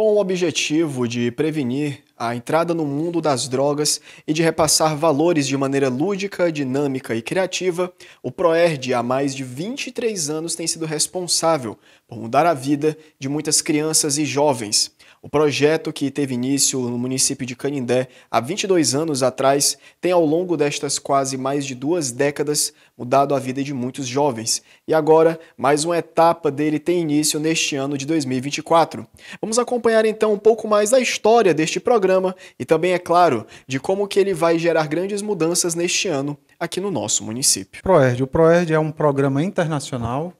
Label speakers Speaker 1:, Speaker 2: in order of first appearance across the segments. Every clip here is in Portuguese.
Speaker 1: com o objetivo de prevenir a entrada no mundo das drogas e de repassar valores de maneira lúdica, dinâmica e criativa, o ProERD há mais de 23 anos tem sido responsável por mudar a vida de muitas crianças e jovens. O projeto, que teve início no município de Canindé há 22 anos atrás, tem ao longo destas quase mais de duas décadas mudado a vida de muitos jovens. E agora, mais uma etapa dele tem início neste ano de 2024. Vamos acompanhar então um pouco mais da história deste programa e também, é claro, de como que ele vai gerar grandes mudanças neste ano aqui no nosso município.
Speaker 2: ProERD. O ProERD é um programa internacional,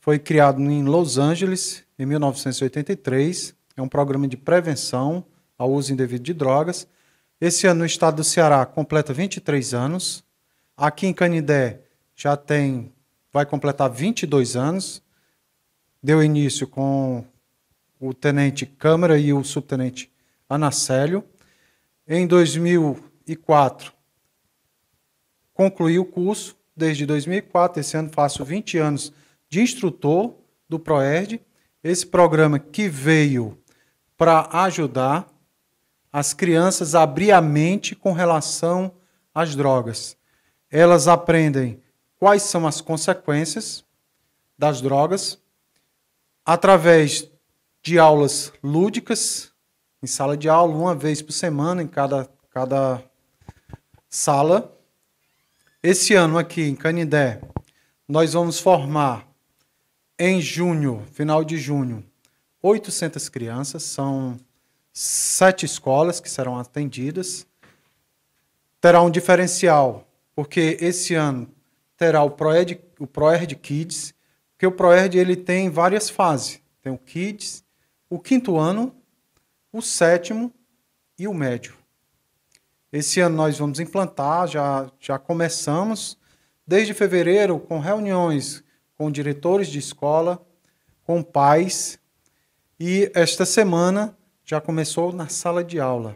Speaker 2: foi criado em Los Angeles em 1983 é um programa de prevenção ao uso indevido de drogas. Esse ano, o estado do Ceará completa 23 anos. Aqui em Canindé já tem, vai completar 22 anos. Deu início com o tenente Câmara e o subtenente Anacélio. Em 2004, concluí o curso. Desde 2004, esse ano faço 20 anos de instrutor do PROERD. Esse programa que veio para ajudar as crianças a abrir a mente com relação às drogas. Elas aprendem quais são as consequências das drogas através de aulas lúdicas, em sala de aula, uma vez por semana em cada, cada sala. Esse ano aqui em Canindé, nós vamos formar em junho, final de junho, 800 crianças, são sete escolas que serão atendidas. Terá um diferencial, porque esse ano terá o ProEd, o ProErd Kids, porque o ProErd ele tem várias fases. Tem o Kids, o quinto ano, o sétimo e o médio. Esse ano nós vamos implantar, já, já começamos, desde fevereiro, com reuniões com diretores de escola, com pais, e esta semana já começou na sala de aula.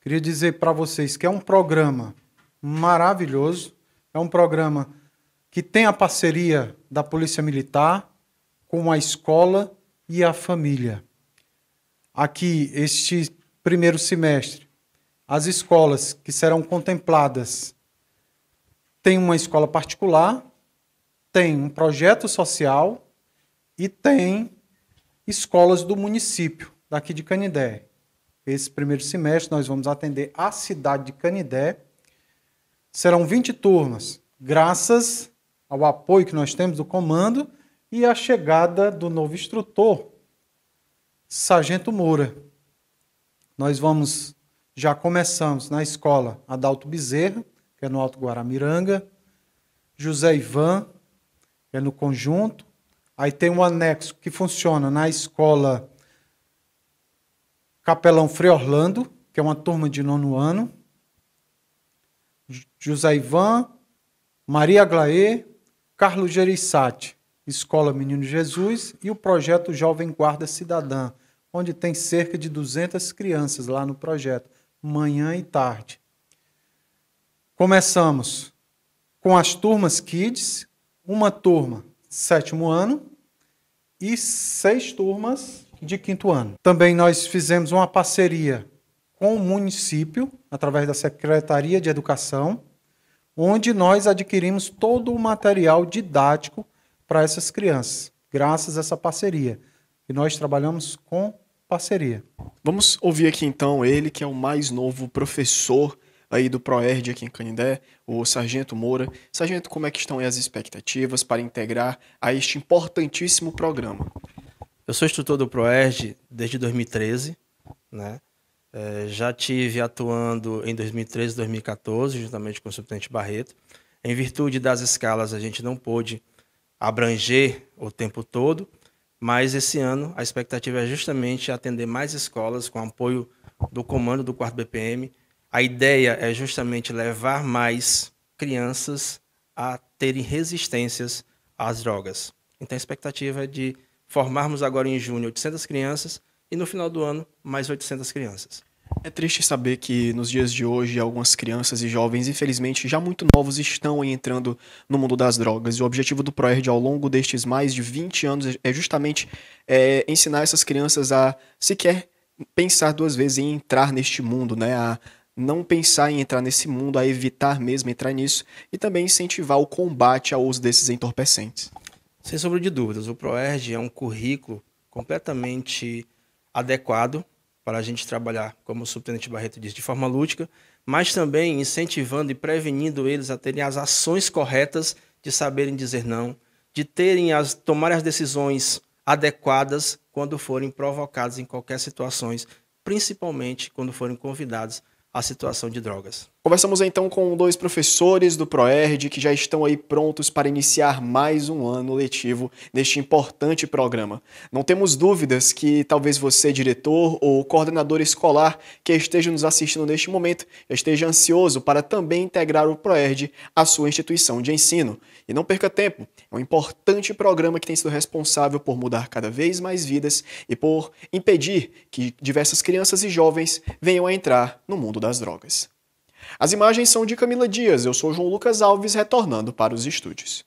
Speaker 2: Queria dizer para vocês que é um programa maravilhoso, é um programa que tem a parceria da Polícia Militar com a escola e a família. Aqui, este primeiro semestre, as escolas que serão contempladas têm uma escola particular, tem um projeto social e tem escolas do município, daqui de Canidé. Esse primeiro semestre nós vamos atender a cidade de Canidé. Serão 20 turmas, graças ao apoio que nós temos do comando e à chegada do novo instrutor, Sargento Moura. Nós vamos, já começamos na escola Adalto Bezerra, que é no Alto Guaramiranga, José Ivan, que é no Conjunto, Aí tem um anexo que funciona na escola Capelão Frei Orlando, que é uma turma de nono ano. José Ivan, Maria Glaê, Carlos Gerissati, Escola Menino Jesus e o projeto Jovem Guarda Cidadã, onde tem cerca de 200 crianças lá no projeto, manhã e tarde. Começamos com as turmas Kids, uma turma sétimo ano e seis turmas de quinto ano. Também nós fizemos uma parceria com o município, através da Secretaria de Educação, onde nós adquirimos todo o material didático para essas crianças, graças a essa parceria. E nós trabalhamos com parceria. Vamos ouvir aqui então ele, que é o mais novo professor
Speaker 1: aí do Proerd aqui em Canindé, o Sargento Moura. Sargento, como é que estão as expectativas para integrar a este importantíssimo programa?
Speaker 3: Eu sou instrutor do Proerd desde 2013, né? É, já tive
Speaker 1: atuando
Speaker 3: em 2013 e 2014, juntamente com o subtenente Barreto. Em virtude das escalas, a gente não pôde abranger o tempo todo, mas esse ano a expectativa é justamente atender mais escolas com apoio do comando do 4 BPM a ideia é justamente levar mais crianças a terem resistências às drogas. Então a expectativa é de formarmos agora em junho 800 crianças e no final do ano mais 800 crianças.
Speaker 1: É triste saber que nos dias de hoje algumas crianças e jovens, infelizmente, já muito novos estão entrando no mundo das drogas. E o objetivo do ProERD ao longo destes mais de 20 anos é justamente é, ensinar essas crianças a sequer pensar duas vezes em entrar neste mundo, né? A, não pensar em entrar nesse mundo, a evitar mesmo entrar nisso e também incentivar o combate ao uso desses entorpecentes. Sem sombra de dúvidas, o ProERG é um currículo completamente
Speaker 3: adequado para a gente trabalhar, como o subtenente Barreto disse, de forma lúdica, mas também incentivando e prevenindo eles a terem as ações corretas de saberem dizer não, de terem as tomar as decisões adequadas quando forem provocados em qualquer situações, principalmente quando forem convidados a situação de drogas.
Speaker 1: Conversamos então com dois professores do ProERD que já estão aí prontos para iniciar mais um ano letivo neste importante programa. Não temos dúvidas que talvez você, diretor ou coordenador escolar que esteja nos assistindo neste momento, esteja ansioso para também integrar o ProERD à sua instituição de ensino. E não perca tempo, é um importante programa que tem sido responsável por mudar cada vez mais vidas e por impedir que diversas crianças e jovens venham a entrar no mundo das drogas. As imagens são de Camila Dias, eu sou João Lucas Alves, retornando para os estúdios.